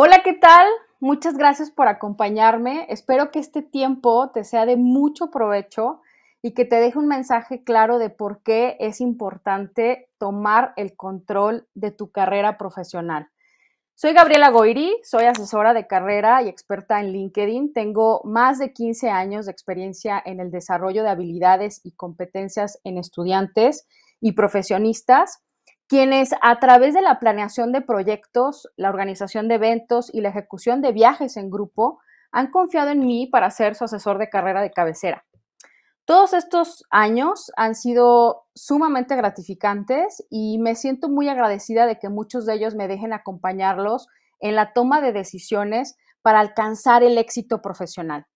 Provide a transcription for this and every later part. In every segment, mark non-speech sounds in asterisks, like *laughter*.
Hola, ¿qué tal? Muchas gracias por acompañarme. Espero que este tiempo te sea de mucho provecho y que te deje un mensaje claro de por qué es importante tomar el control de tu carrera profesional. Soy Gabriela Goiri, soy asesora de carrera y experta en LinkedIn. Tengo más de 15 años de experiencia en el desarrollo de habilidades y competencias en estudiantes y profesionistas quienes a través de la planeación de proyectos, la organización de eventos y la ejecución de viajes en grupo han confiado en mí para ser su asesor de carrera de cabecera. Todos estos años han sido sumamente gratificantes y me siento muy agradecida de que muchos de ellos me dejen acompañarlos en la toma de decisiones para alcanzar el éxito profesional.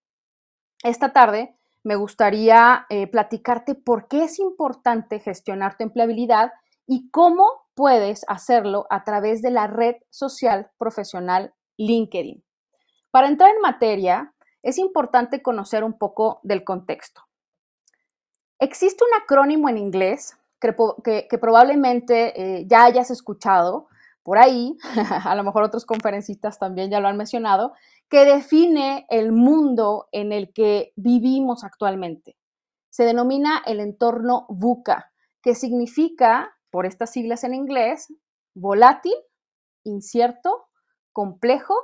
Esta tarde me gustaría eh, platicarte por qué es importante gestionar tu empleabilidad y cómo puedes hacerlo a través de la red social profesional LinkedIn. Para entrar en materia, es importante conocer un poco del contexto. Existe un acrónimo en inglés que, probablemente eh, ya hayas escuchado por ahí, *laughs* a lo mejor otros conferencistas también ya lo han mencionado, que define el mundo en el que vivimos actualmente. Se denomina el entorno VUCA, que significa por estas siglas en inglés, volátil, incierto, complejo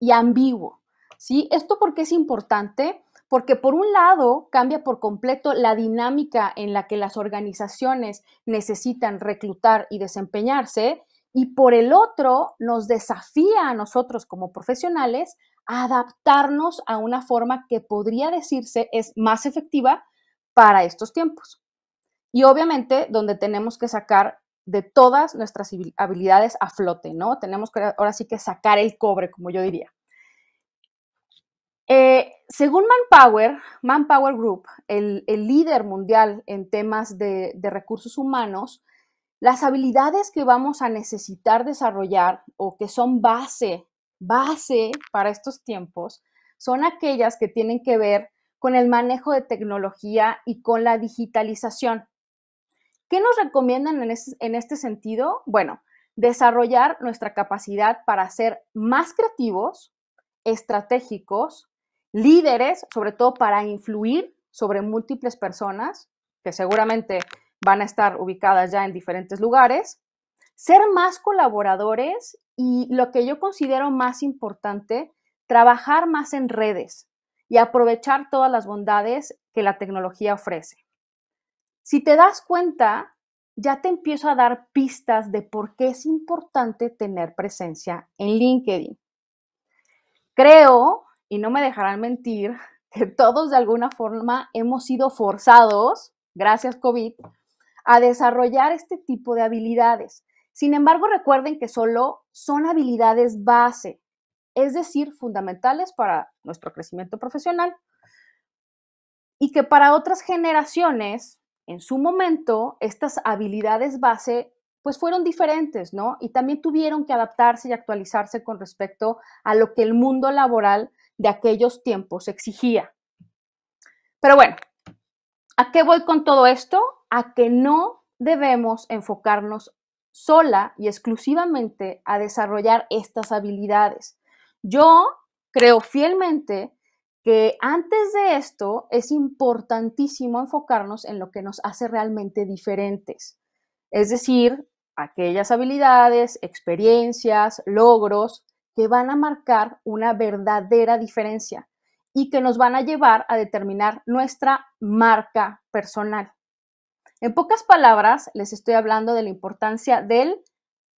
y ambiguo. ¿sí? Esto porque es importante, porque por un lado cambia por completo la dinámica en la que las organizaciones necesitan reclutar y desempeñarse, y por el otro nos desafía a nosotros como profesionales a adaptarnos a una forma que podría decirse es más efectiva para estos tiempos. Y obviamente donde tenemos que sacar de todas nuestras habilidades a flote, ¿no? Tenemos que ahora sí que sacar el cobre, como yo diría. Eh, según Manpower, Manpower Group, el, líder mundial en temas de, de, recursos humanos, las habilidades que vamos a necesitar desarrollar o que son base, base para estos tiempos, son aquellas que tienen que ver con el manejo de tecnología y con la digitalización. ¿Qué nos recomiendan en, en este sentido? Bueno, desarrollar nuestra capacidad para ser más creativos, estratégicos, líderes, sobre todo para influir sobre múltiples personas, que seguramente van a estar ubicadas ya en diferentes lugares, ser más colaboradores y lo que yo considero más importante, trabajar más en redes y aprovechar todas las bondades que la tecnología ofrece. Si te das cuenta, ya te empiezo a dar pistas de por qué es importante tener presencia en LinkedIn. Creo, y no me dejarán mentir, *laughs* que todos de alguna forma hemos sido forzados, gracias COVID, a desarrollar este tipo de habilidades. Sin embargo, recuerden que solo son habilidades base, es decir, fundamentales para nuestro crecimiento profesional. Y que para otras generaciones en su momento estas habilidades base pues fueron diferentes, ¿no? Y también tuvieron que adaptarse y actualizarse con respecto a lo que el mundo laboral de aquellos tiempos exigía. Pero bueno, ¿a qué voy con todo esto? A que no debemos enfocarnos sola y exclusivamente a desarrollar estas habilidades. Yo creo fielmente que antes de esto es importantísimo enfocarnos en lo que nos hace realmente diferentes, es decir, aquellas habilidades, experiencias, logros que van a marcar una verdadera diferencia y que nos van a llevar a determinar nuestra marca personal. En pocas palabras, les estoy hablando de la importancia del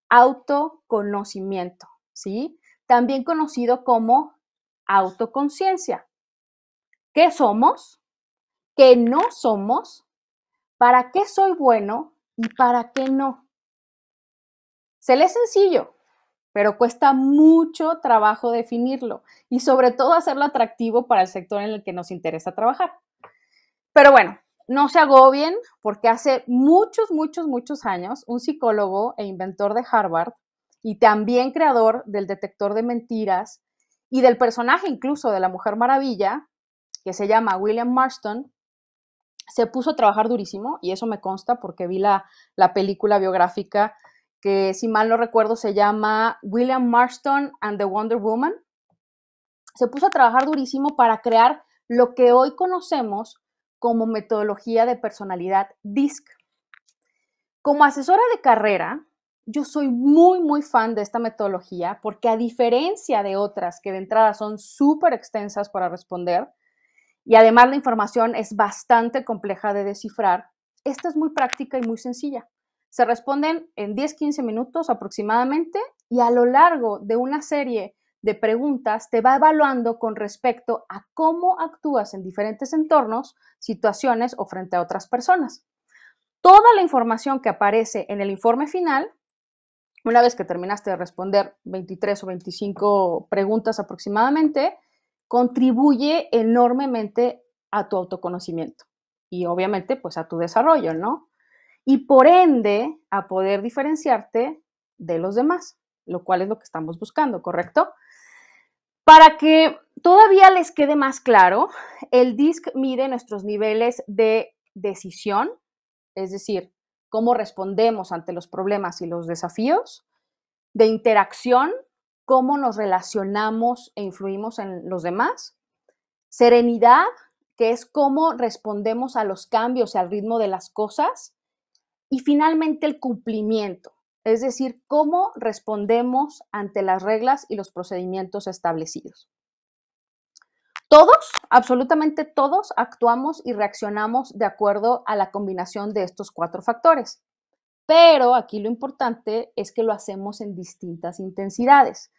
autoconocimiento, ¿sí? También conocido como autoconciencia qué somos, qué no somos, para qué soy bueno y para qué no. Se lee sencillo, pero cuesta mucho trabajo definirlo y sobre todo hacerlo atractivo para el sector en el que nos interesa trabajar. Pero bueno, no se agobien porque hace muchos, muchos, muchos años un psicólogo e inventor de Harvard y también creador del detector de mentiras y del personaje incluso de la Mujer Maravilla, que se llama William Marston, se puso a trabajar durísimo y eso me consta porque vi la, la película biográfica que si mal no recuerdo se llama William Marston and the Wonder Woman. Se puso a trabajar durísimo para crear lo que hoy conocemos como metodología de personalidad DISC. Como asesora de carrera, yo soy muy, muy fan de esta metodología porque a diferencia de otras que de entrada son súper extensas para responder, y además la información es bastante compleja de descifrar, esta es muy práctica y muy sencilla. Se responden en 10-15 minutos aproximadamente y a lo largo de una serie de preguntas te va evaluando con respecto a cómo actúas en diferentes entornos, situaciones o frente a otras personas. Toda la información que aparece en el informe final, una vez que terminaste de responder 23 o 25 preguntas aproximadamente, contribuye enormemente a tu autoconocimiento y obviamente pues a tu desarrollo, ¿no? Y por ende a poder diferenciarte de los demás, lo cual es lo que estamos buscando, ¿correcto? Para que todavía les quede más claro, el DISC mide nuestros niveles de decisión, es decir, cómo respondemos ante los problemas y los desafíos, de interacción, cómo nos relacionamos e influimos en los demás. Serenidad, que es cómo respondemos a los cambios y al ritmo de las cosas. Y finalmente el cumplimiento, es decir, cómo respondemos ante las reglas y los procedimientos establecidos. Todos, absolutamente todos, actuamos y reaccionamos de acuerdo a la combinación de estos cuatro factores. Pero aquí lo importante es que lo hacemos en distintas intensidades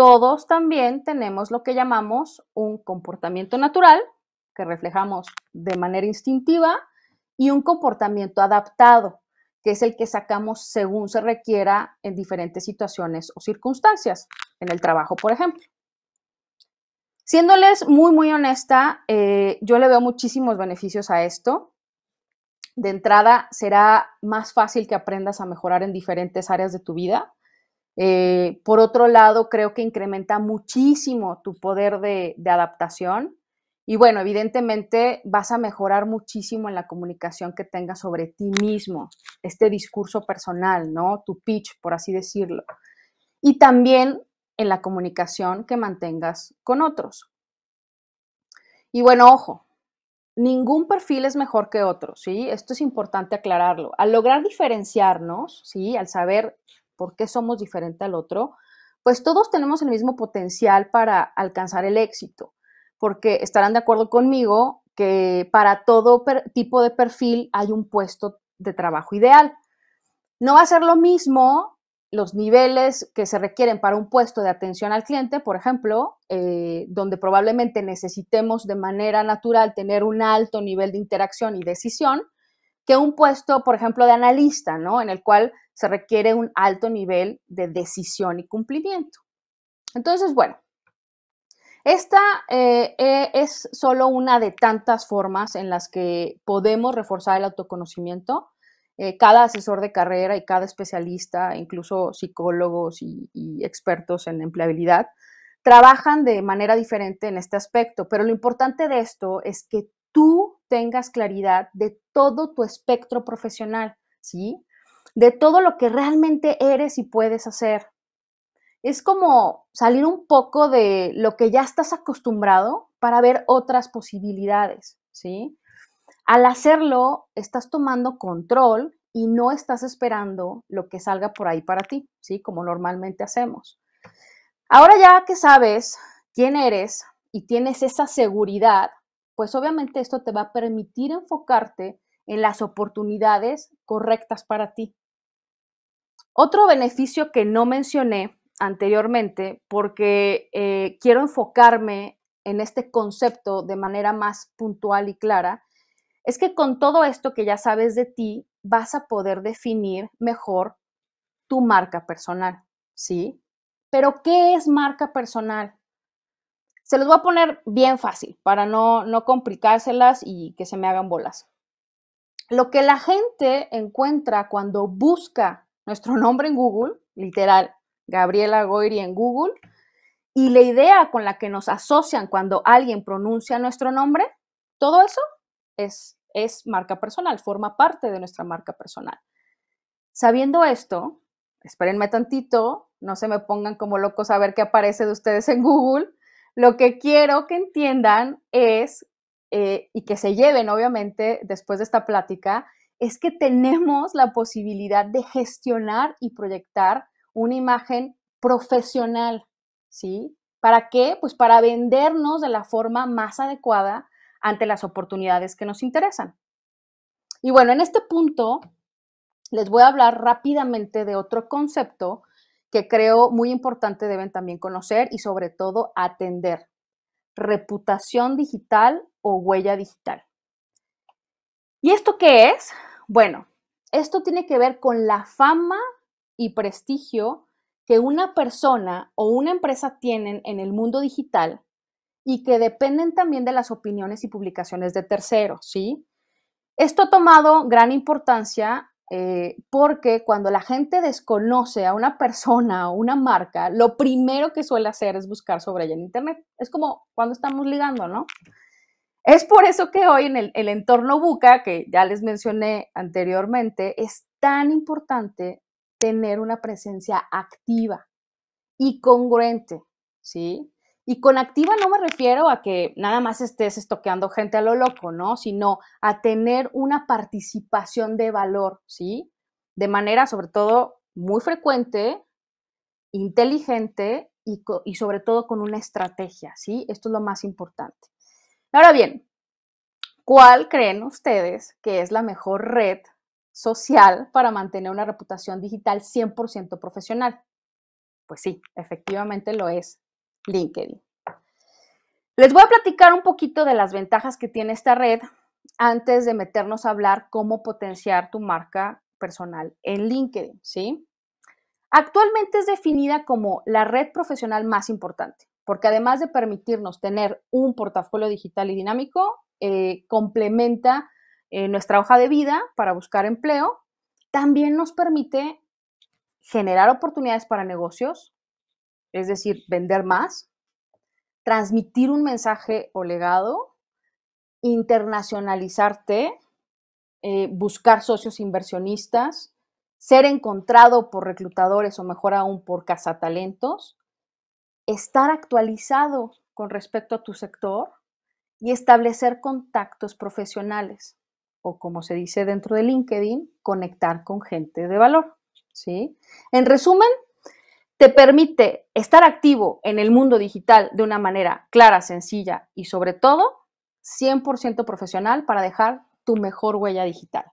todos también tenemos lo que llamamos un comportamiento natural, que reflejamos de manera instintiva, y un comportamiento adaptado, que es el que sacamos según se requiera en diferentes situaciones o circunstancias, en el trabajo, por ejemplo. Siéndoles muy, muy honesta, eh, yo le veo muchísimos beneficios a esto. De entrada, será más fácil que aprendas a mejorar en diferentes áreas de tu vida. Eh, por otro lado, creo que incrementa muchísimo tu poder de, de, adaptación y bueno, evidentemente vas a mejorar muchísimo en la comunicación que tengas sobre ti mismo, este discurso personal, ¿no? Tu pitch, por así decirlo. Y también en la comunicación que mantengas con otros. Y bueno, ojo, ningún perfil es mejor que otro, ¿sí? Esto es importante aclararlo. Al lograr diferenciarnos, ¿sí? Al saber por qué somos diferente al otro, pues todos tenemos el mismo potencial para alcanzar el éxito, porque estarán de acuerdo conmigo que para todo tipo de perfil hay un puesto de trabajo ideal. No va a ser lo mismo los niveles que se requieren para un puesto de atención al cliente, por ejemplo, eh, donde probablemente necesitemos de manera natural tener un alto nivel de interacción y decisión, que un puesto, por ejemplo, de analista, ¿no? En el cual se requiere un alto nivel de decisión y cumplimiento. Entonces, bueno, esta eh, eh, es solo una de tantas formas en las que podemos reforzar el autoconocimiento. Eh, cada asesor de carrera y cada especialista, incluso psicólogos y expertos en empleabilidad, trabajan de manera diferente en este aspecto. Pero lo importante de esto es que tú tengas claridad de todo tu espectro profesional, ¿sí? De todo lo que realmente eres y puedes hacer. Es como salir un poco de lo que ya estás acostumbrado para ver otras posibilidades, ¿sí? Al hacerlo, estás tomando control y no estás esperando lo que salga por ahí para ti, ¿sí? Como normalmente hacemos. Ahora ya que sabes quién eres y tienes esa seguridad, pues obviamente esto te va a permitir enfocarte en las oportunidades correctas para ti. Otro beneficio que no mencioné anteriormente, porque eh, quiero enfocarme en este concepto de manera más puntual y clara, es que con todo esto que ya sabes de ti, vas a poder definir mejor tu marca personal, ¿sí? Pero ¿qué es marca personal? Se los voy a poner bien fácil para no, complicárselas y que se me hagan bolas. Lo que la gente encuentra cuando busca nuestro *laughs* nombre en Google, literal, Gabriela Goyri en Google, y la idea con la que nos asocian cuando alguien pronuncia nuestro nombre, todo eso es, es marca personal, forma parte de nuestra marca personal. Sabiendo esto, espérenme tantito, no se me pongan como locos a ver qué aparece de ustedes en Google, lo que quiero que entiendan es, eh, y que se lleven obviamente después de esta plática, es que tenemos la posibilidad de gestionar y proyectar una imagen profesional, ¿sí? ¿Para qué? Pues para vendernos de la forma más adecuada ante las oportunidades que nos interesan. Y bueno, en este punto les voy a hablar rápidamente de otro concepto que creo muy importante deben también conocer y sobre todo atender. Reputación digital o huella digital. ¿Y esto qué es? Bueno, esto tiene que ver con la fama y prestigio que una persona o una empresa tienen en el mundo digital y que dependen también de las opiniones y publicaciones de terceros, Esto ha tomado gran importancia eh, porque cuando la gente desconoce a una persona o una marca, lo primero que suele hacer es buscar sobre ella en Internet. Es como cuando estamos ligando, ¿no? Es por eso que hoy en el, el entorno buca, que ya les mencioné anteriormente, es tan importante tener una presencia activa y congruente, ¿sí? Y con activa no me refiero a que nada más estés estoqueando gente a lo loco, ¿no? Sino a tener una participación de valor, ¿sí? De manera sobre todo muy frecuente, inteligente y, sobre todo con una estrategia, ¿sí? Esto es lo más importante. Ahora bien, ¿cuál creen ustedes que es la mejor red social para mantener una reputación digital 100% profesional? Pues sí, efectivamente lo es LinkedIn. Les voy a platicar un poquito de las ventajas que tiene esta red antes de meternos a hablar cómo potenciar tu marca personal en LinkedIn, ¿sí? Actualmente es definida como la red profesional más importante, porque además de permitirnos tener un portafolio digital y dinámico, eh, complementa eh, nuestra hoja de vida para buscar empleo, también nos permite generar oportunidades para negocios, es decir, vender más, transmitir un mensaje o legado, internacionalizarte, eh, buscar socios inversionistas, ser encontrado por reclutadores o mejor aún por cazatalentos, estar actualizado con respecto a tu sector y establecer contactos profesionales o como se dice dentro de LinkedIn, conectar con gente de valor, ¿sí? En resumen, te permite estar activo en el mundo digital de una manera clara, sencilla y sobre todo 100% profesional para dejar tu mejor huella digital.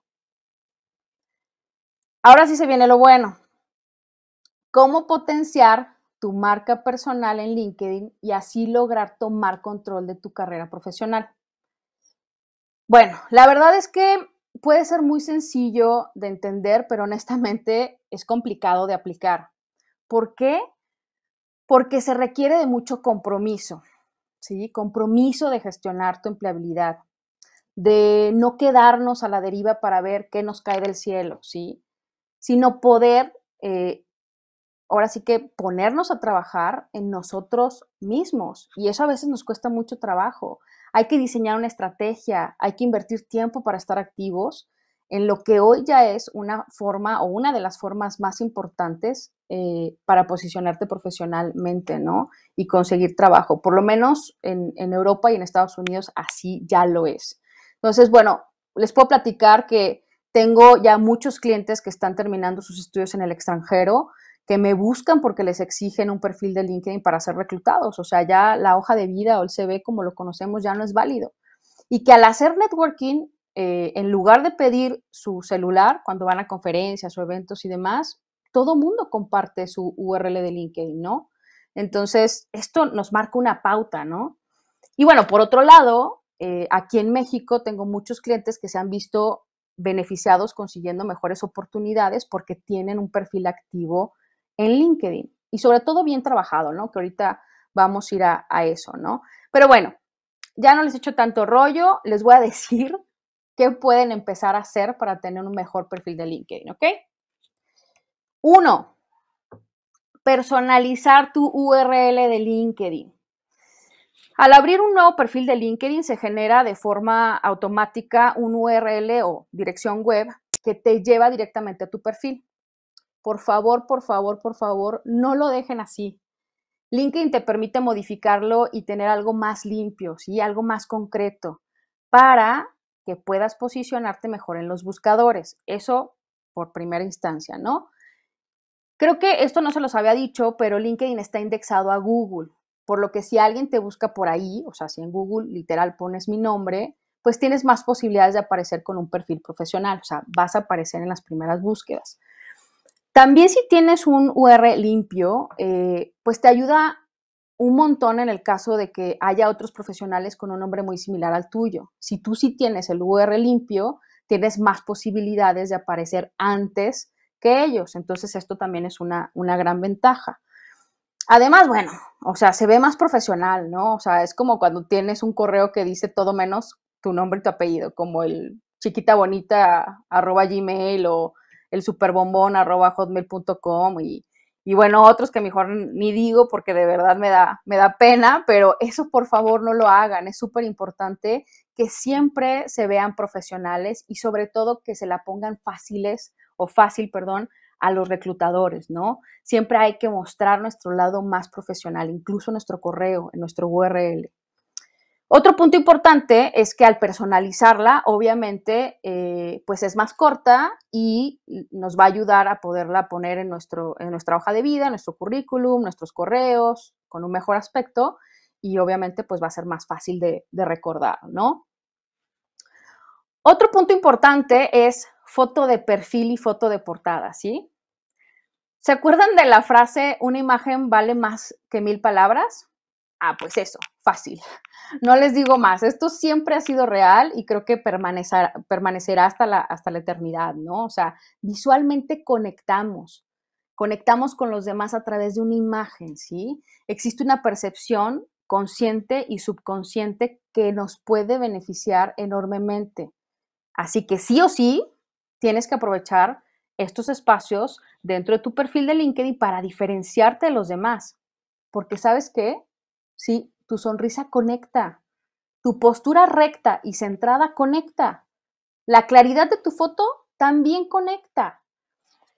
Ahora sí se viene lo bueno. ¿Cómo potenciar tu marca personal en LinkedIn y así lograr tomar control de tu carrera profesional? Bueno, la verdad es que puede ser muy sencillo de entender, pero honestamente es complicado de aplicar. ¿Por qué? Porque se requiere de mucho compromiso, ¿sí? Compromiso de gestionar tu empleabilidad, de no quedarnos a la deriva para ver qué nos cae del cielo, ¿sí? Sino poder, eh, ahora sí que ponernos a trabajar en nosotros mismos. Y eso a veces nos cuesta mucho trabajo. Hay que diseñar una estrategia, hay que invertir tiempo para estar activos en lo que hoy ya es una forma o una de las formas más importantes eh, para posicionarte profesionalmente, ¿no? Y conseguir trabajo. Por lo menos en, en, Europa y en Estados Unidos así ya lo es. Entonces, bueno, les puedo platicar que tengo ya muchos clientes que están terminando sus estudios en el extranjero, que me buscan porque les exigen un perfil de LinkedIn para ser reclutados. O sea, ya la hoja de vida o el CV como lo conocemos ya no es válido. Y que al hacer networking eh, en lugar de pedir su celular cuando van a conferencias o eventos y demás, todo mundo comparte su URL de LinkedIn, ¿no? Entonces, esto nos marca una pauta, ¿no? Y bueno, por otro lado, eh, aquí en México tengo muchos clientes que se han visto beneficiados consiguiendo mejores oportunidades porque tienen un perfil activo en LinkedIn y sobre todo bien trabajado, ¿no? Que ahorita vamos a ir a, a eso, ¿no? Pero bueno, ya no les he hecho tanto rollo, les voy a *laughs* decir ¿Qué pueden empezar a hacer para tener un mejor perfil de LinkedIn? ¿Ok? Uno, personalizar tu URL de LinkedIn. Al abrir un nuevo perfil de LinkedIn se genera de forma automática un URL o dirección web que te lleva directamente a tu perfil. Por favor, por favor, por favor, no lo dejen así. LinkedIn te permite modificarlo y tener algo más limpio, y algo más concreto para que puedas posicionarte mejor en los buscadores. Eso por primera instancia, ¿no? Creo que esto no se los había dicho, pero LinkedIn está indexado a Google, por lo que si alguien te busca por ahí, o sea, si en Google literal pones mi nombre, pues tienes más posibilidades de aparecer con un perfil profesional, o sea, vas a aparecer en las primeras búsquedas. También si tienes un UR limpio, eh, pues te ayuda un montón en el caso de que haya otros profesionales con un nombre muy similar al tuyo. Si tú sí tienes el UR limpio, tienes más posibilidades de aparecer antes que ellos. Entonces esto también es una, una gran ventaja. Además, bueno, o sea, se ve más profesional, ¿no? O sea, es como cuando tienes un correo que dice todo menos tu nombre y tu apellido, como el chiquita bonita arroba gmail o el superbombón arroba hotmail.com y y bueno, otros que mejor ni digo porque de verdad me da, me da pena, pero eso por favor no lo hagan, es súper importante que siempre se vean profesionales y sobre todo que se la pongan fáciles o fácil, perdón, a los reclutadores, ¿no? Siempre hay que mostrar nuestro lado más profesional, incluso nuestro correo, en nuestro URL. Otro punto importante es que al personalizarla, obviamente, eh, pues es más corta y nos va a ayudar a poderla poner en, en nuestra hoja de vida, en nuestro currículum, nuestros correos, con un mejor aspecto y obviamente pues va a ser más fácil de, de recordar, ¿no? Otro punto importante es foto de perfil y foto de portada, ¿sí? ¿Se acuerdan de la frase, una imagen vale más que mil palabras? Ah, pues eso, fácil. No les digo más, esto siempre ha sido real y creo que permanecerá, hasta, la, hasta la eternidad, ¿no? O sea, visualmente conectamos, conectamos con los demás a través de una imagen, ¿sí? Existe una percepción consciente y subconsciente que nos puede beneficiar enormemente. Así que sí o sí, tienes que aprovechar estos espacios dentro de tu perfil de LinkedIn para diferenciarte de los demás. Porque sabes que sí, tu sonrisa conecta, tu postura recta y centrada conecta, la claridad de tu foto también conecta.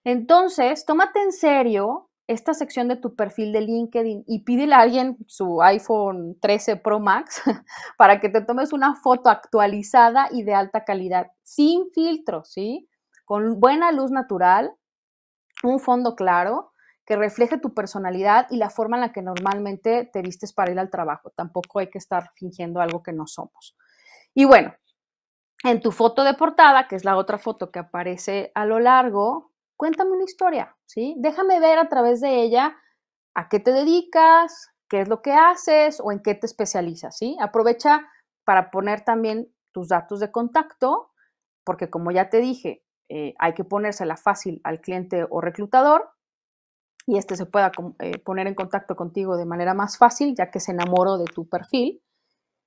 Entonces, tómate en serio esta sección de tu perfil de LinkedIn y pídele a alguien su iPhone 13 Pro Max *laughs* para que te tomes una foto actualizada y de alta calidad, sin filtro, ¿sí? Con buena luz natural, un fondo claro que refleje tu personalidad y la forma en la que normalmente te vistes para ir al trabajo. Tampoco hay que estar fingiendo algo que no somos. Y bueno, en tu foto de portada, que es la otra foto que aparece a lo largo, cuéntame una historia, ¿sí? Déjame ver a través de ella a qué te dedicas, qué es lo que haces o en qué te especializas, ¿sí? Aprovecha para poner también tus datos de contacto, porque como ya te dije, eh, hay que ponérsela fácil al cliente o reclutador y este se pueda eh, poner en contacto contigo de manera más fácil, ya que se enamoró de tu perfil.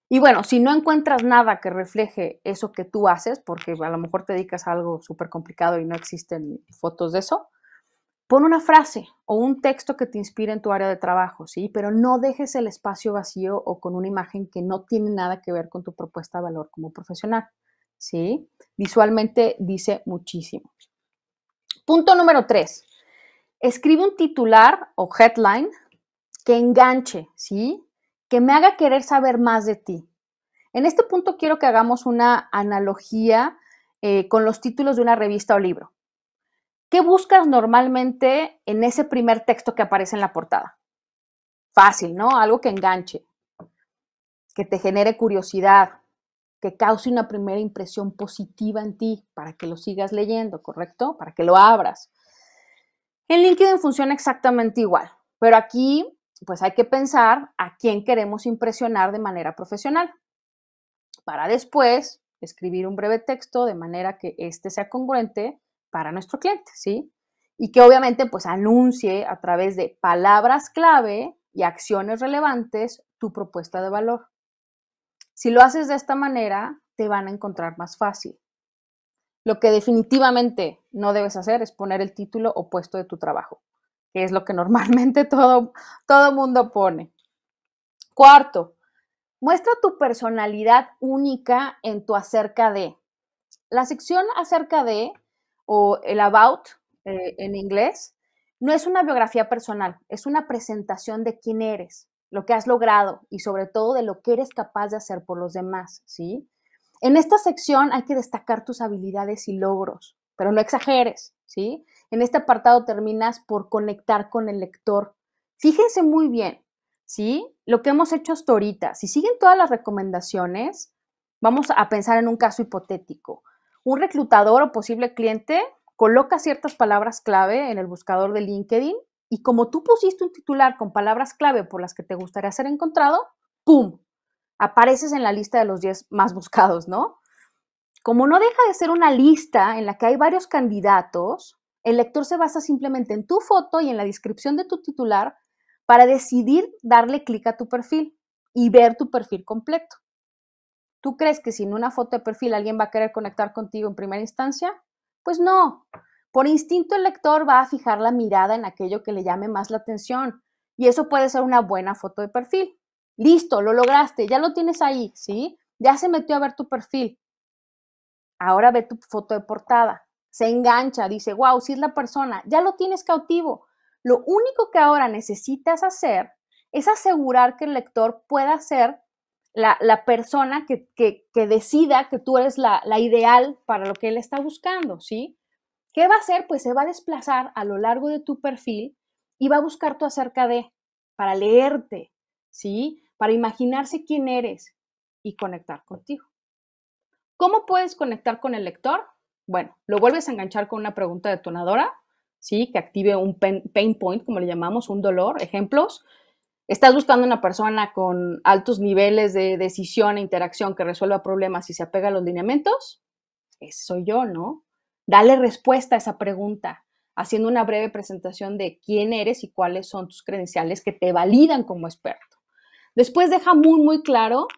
Y bueno, si no encuentras nada que refleje eso que tú haces, porque a lo mejor te dedicas a algo súper complicado y no existen fotos de eso, pon una frase o un texto que te inspire en tu área de trabajo, ¿sí? Pero no dejes el espacio vacío o con una imagen que no tiene nada que ver con tu propuesta de valor como profesional, ¿sí? Visualmente dice muchísimo. Punto número tres, Escribe un titular o headline que enganche, ¿sí? Que me haga querer saber más de ti. En este punto quiero que hagamos una analogía eh, con los títulos de una revista o libro. ¿Qué buscas normalmente en ese primer texto que aparece en la portada? Fácil, ¿no? Algo que enganche, que te genere curiosidad, que cause una primera impresión positiva en ti para que lo sigas leyendo, ¿correcto? Para que lo abras. En LinkedIn funciona exactamente igual, pero aquí pues hay que pensar a quién queremos impresionar de manera profesional para después escribir un breve texto de manera que éste sea congruente para nuestro cliente, ¿sí? Y que obviamente pues anuncie a través de palabras clave y acciones relevantes tu propuesta de valor. Si lo haces de esta manera, te van a encontrar más fácil. Lo que definitivamente no debes hacer es poner el título opuesto de tu trabajo, que es lo que *laughs* normalmente todo, todo mundo pone. Cuarto, muestra tu personalidad única en tu acerca de. La sección acerca de o el about eh, en inglés no es una biografía personal, es una presentación de quién eres, lo que has logrado y sobre todo de lo que eres capaz de hacer por los demás, ¿sí? En esta sección hay que destacar tus habilidades y logros, pero no exageres, ¿sí? En este apartado terminas por conectar con el lector. Fíjense muy bien, ¿sí? Lo que hemos hecho hasta ahorita, si siguen todas las recomendaciones, vamos a pensar en un caso hipotético. Un reclutador o posible cliente coloca ciertas palabras clave en el buscador de LinkedIn y como tú pusiste un titular con palabras clave por las que te gustaría ser encontrado, ¡pum! apareces en la lista de los 10 más buscados, ¿no? Como no deja de ser una lista en la que hay varios candidatos, el lector se basa simplemente en tu foto y en la descripción de tu titular para decidir darle clic a tu perfil y ver tu perfil completo. ¿Tú crees que sin una foto de perfil alguien va a querer conectar contigo en primera instancia? Pues no. Por instinto el lector va a fijar la mirada en aquello que le llame más la atención y eso puede ser una buena foto de perfil. Listo, lo lograste, ya lo tienes ahí, ¿sí? Ya se metió a ver tu perfil. Ahora ve tu foto de portada. Se engancha, dice, wow, si sí es la persona, ya lo tienes cautivo. Lo único que ahora necesitas hacer es asegurar que el lector pueda ser la, persona que, decida que tú eres la, la ideal para lo que él está buscando, ¿sí? ¿Qué va a hacer? Pues se va a desplazar a lo largo de tu perfil y va a buscar tu acerca de, para leerte, ¿sí? para imaginarse quién eres y conectar contigo. ¿Cómo puedes conectar con el lector? Bueno, lo vuelves a enganchar con una pregunta detonadora, ¿sí? Que active un pain point, como le llamamos, un dolor, ejemplos. Estás buscando una persona con altos niveles de decisión e interacción que resuelva problemas y se apega a los lineamientos. Ese soy yo, ¿no? Dale respuesta a esa pregunta, haciendo una breve presentación de quién eres y cuáles son tus credenciales que te validan como experto. Después deja muy, muy claro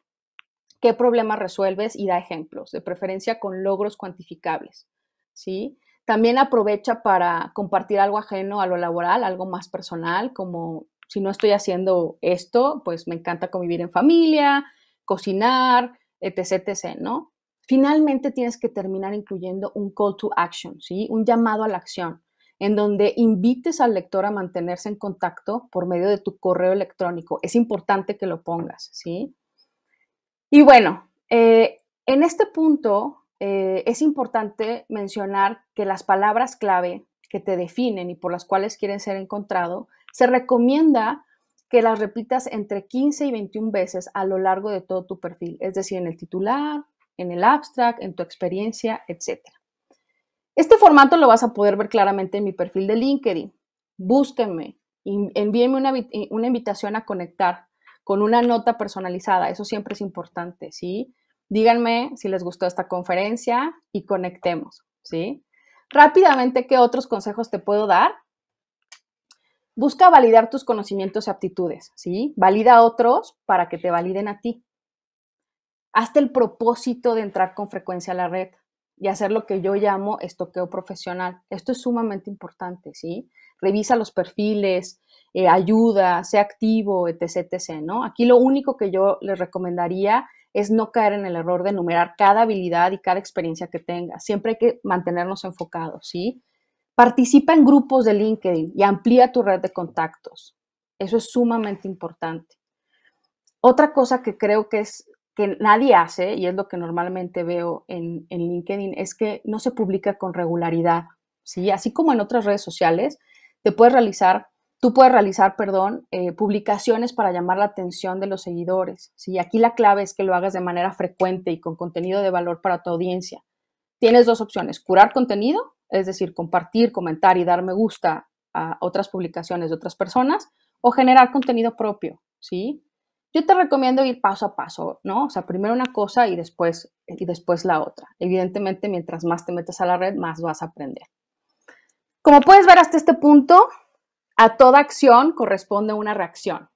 qué problemas resuelves y da ejemplos, de preferencia con logros cuantificables, ¿sí? También aprovecha para compartir algo ajeno a lo laboral, algo más personal, como si no estoy haciendo esto, pues me encanta convivir en familia, cocinar, etc., etc., ¿no? Finalmente tienes que terminar incluyendo un call to action, ¿sí? Un llamado a la acción en donde invites al lector a mantenerse en contacto por medio de tu correo electrónico. Es importante que lo pongas, ¿sí? Y bueno, eh, en este punto eh, es importante mencionar que las palabras clave que te definen y por las cuales quieren ser encontrado, se recomienda que las repitas entre 15 y 21 veces a lo largo de todo tu perfil, es decir, en el titular, en el abstract, en tu experiencia, etcétera. Este formato lo vas a poder ver claramente en mi perfil de LinkedIn. Búsquenme, envíenme una, eh, una invitación a conectar con una nota personalizada. Eso siempre es importante, ¿sí? Díganme si les gustó esta conferencia y conectemos, ¿sí? Rápidamente, ¿qué otros consejos te puedo dar? Busca validar tus conocimientos y aptitudes, ¿sí? Valida a otros para que te validen a ti. Hazte el propósito de entrar con frecuencia a la red y hacer lo que yo llamo estoqueo profesional. Esto es sumamente importante, ¿sí? Revisa los perfiles, eh, ayuda, sea activo, etc, etc, ¿no? Aquí lo único que yo les recomendaría es no caer en el error de enumerar cada habilidad y cada experiencia que tenga. Siempre hay que mantenernos enfocados, ¿sí? Participa en grupos de LinkedIn y amplía tu red de contactos. Eso es sumamente importante. Otra cosa que creo que es que nadie hace, y es lo que normalmente veo en, LinkedIn, es que no se publica con regularidad. ¿sí? Así como en otras redes sociales, te puedes realizar, tú puedes realizar, perdón, eh, publicaciones para llamar la atención de los seguidores. ¿sí? Aquí la clave es que lo hagas de manera frecuente y con contenido de valor para tu audiencia. Tienes dos opciones, curar contenido, es decir, compartir, comentar y dar me gusta a otras publicaciones de otras personas, o generar contenido propio, ¿sí? Yo te recomiendo ir paso a paso, ¿no? O sea, primero una cosa y después, y después la otra. Evidentemente, mientras más te metas a la red, más vas a aprender. Como puedes ver hasta este punto, a toda acción corresponde una reacción.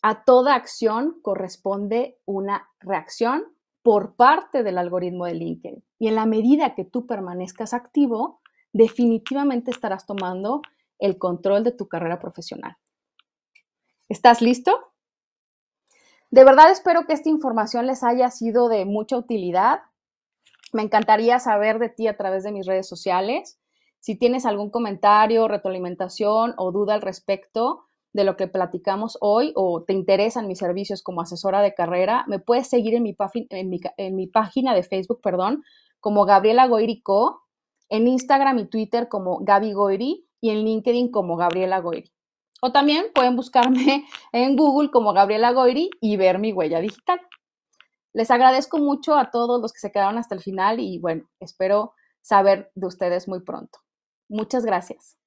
A toda acción corresponde una reacción por parte del algoritmo de LinkedIn. Y en la medida que tú permanezcas activo, definitivamente estarás tomando el control de tu carrera profesional. ¿Estás listo? De verdad espero que esta información les haya sido de mucha utilidad. Me encantaría saber de ti a través de mis redes sociales. Si tienes algún comentario, retroalimentación o duda al respecto de lo que platicamos hoy o te interesan mis servicios como asesora de carrera, me puedes seguir en mi, página de Facebook, perdón, como Gabriela Goiri en Instagram y Twitter como Gaby Goiri y en LinkedIn como Gabriela Goiri. O también pueden buscarme *laughs* en Google como Gabriela Goiri y ver mi huella digital. Les agradezco mucho a todos los que se quedaron hasta el final y bueno, espero saber de ustedes muy pronto. Muchas gracias.